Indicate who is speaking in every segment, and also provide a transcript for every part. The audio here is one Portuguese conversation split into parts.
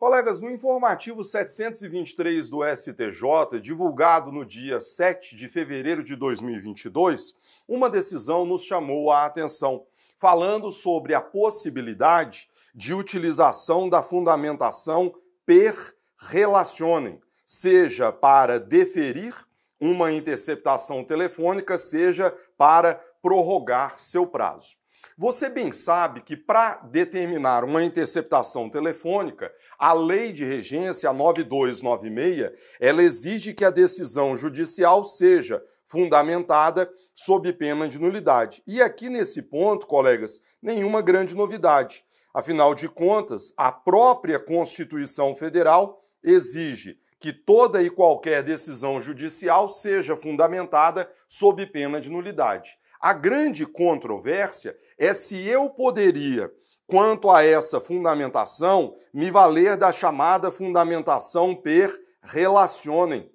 Speaker 1: Colegas, no informativo 723 do STJ, divulgado no dia 7 de fevereiro de 2022, uma decisão nos chamou a atenção, falando sobre a possibilidade de utilização da fundamentação per relacionem, seja para deferir uma interceptação telefônica, seja para prorrogar seu prazo. Você bem sabe que para determinar uma interceptação telefônica, a lei de regência, a 9296, ela exige que a decisão judicial seja fundamentada sob pena de nulidade. E aqui nesse ponto, colegas, nenhuma grande novidade. Afinal de contas, a própria Constituição Federal exige que toda e qualquer decisão judicial seja fundamentada sob pena de nulidade. A grande controvérsia é se eu poderia, quanto a essa fundamentação, me valer da chamada fundamentação per relacionem.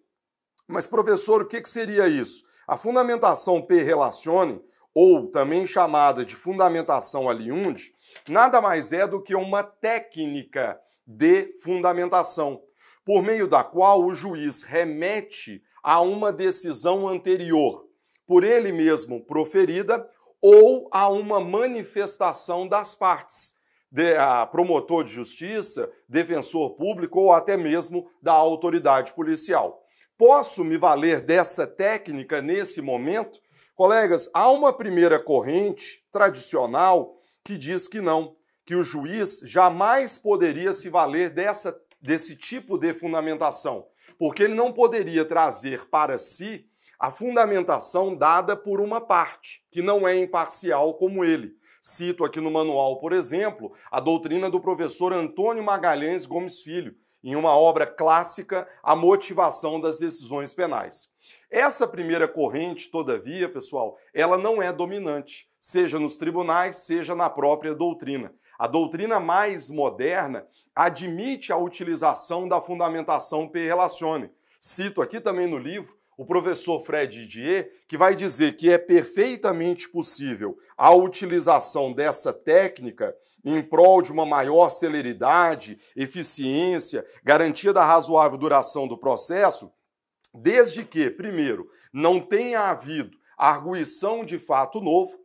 Speaker 1: Mas, professor, o que, que seria isso? A fundamentação per relacionem, ou também chamada de fundamentação aliunde, nada mais é do que uma técnica de fundamentação, por meio da qual o juiz remete a uma decisão anterior por ele mesmo proferida ou a uma manifestação das partes, de, a promotor de justiça, defensor público ou até mesmo da autoridade policial. Posso me valer dessa técnica nesse momento? Colegas, há uma primeira corrente tradicional que diz que não, que o juiz jamais poderia se valer dessa, desse tipo de fundamentação, porque ele não poderia trazer para si a fundamentação dada por uma parte, que não é imparcial como ele. Cito aqui no manual, por exemplo, a doutrina do professor Antônio Magalhães Gomes Filho, em uma obra clássica, A Motivação das Decisões Penais. Essa primeira corrente, todavia, pessoal, ela não é dominante, seja nos tribunais, seja na própria doutrina. A doutrina mais moderna admite a utilização da fundamentação per relacione. Cito aqui também no livro o professor Fred Didier, que vai dizer que é perfeitamente possível a utilização dessa técnica em prol de uma maior celeridade, eficiência, garantia da razoável duração do processo, desde que, primeiro, não tenha havido arguição de fato novo,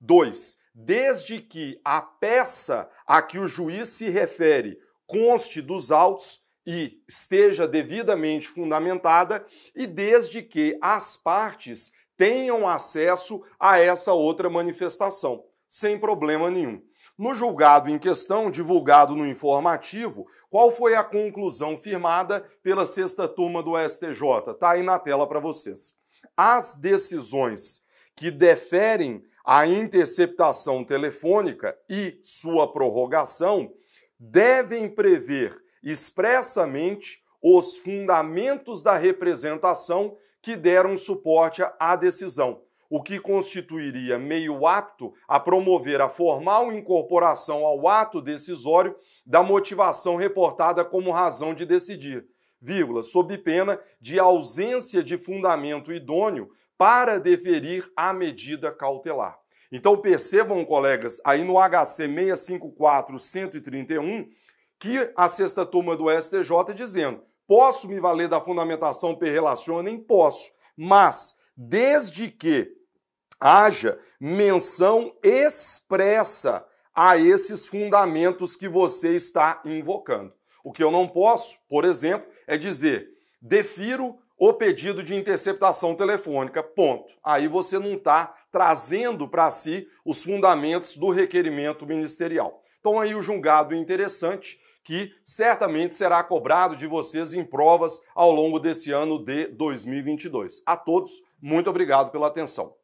Speaker 1: dois, desde que a peça a que o juiz se refere conste dos autos, e esteja devidamente fundamentada e desde que as partes tenham acesso a essa outra manifestação, sem problema nenhum. No julgado em questão, divulgado no informativo, qual foi a conclusão firmada pela sexta turma do STJ? Está aí na tela para vocês. As decisões que deferem a interceptação telefônica e sua prorrogação devem prever expressamente os fundamentos da representação que deram suporte à decisão, o que constituiria meio apto a promover a formal incorporação ao ato decisório da motivação reportada como razão de decidir, vírgula, sob pena de ausência de fundamento idôneo para deferir a medida cautelar. Então percebam, colegas, aí no HC 654 131 que a sexta turma do STJ dizendo: posso me valer da fundamentação per relacionem? Posso, mas desde que haja menção expressa a esses fundamentos que você está invocando. O que eu não posso, por exemplo, é dizer: defiro o pedido de interceptação telefônica. Ponto. Aí você não está trazendo para si os fundamentos do requerimento ministerial. Então aí o julgado interessante que certamente será cobrado de vocês em provas ao longo desse ano de 2022. A todos, muito obrigado pela atenção.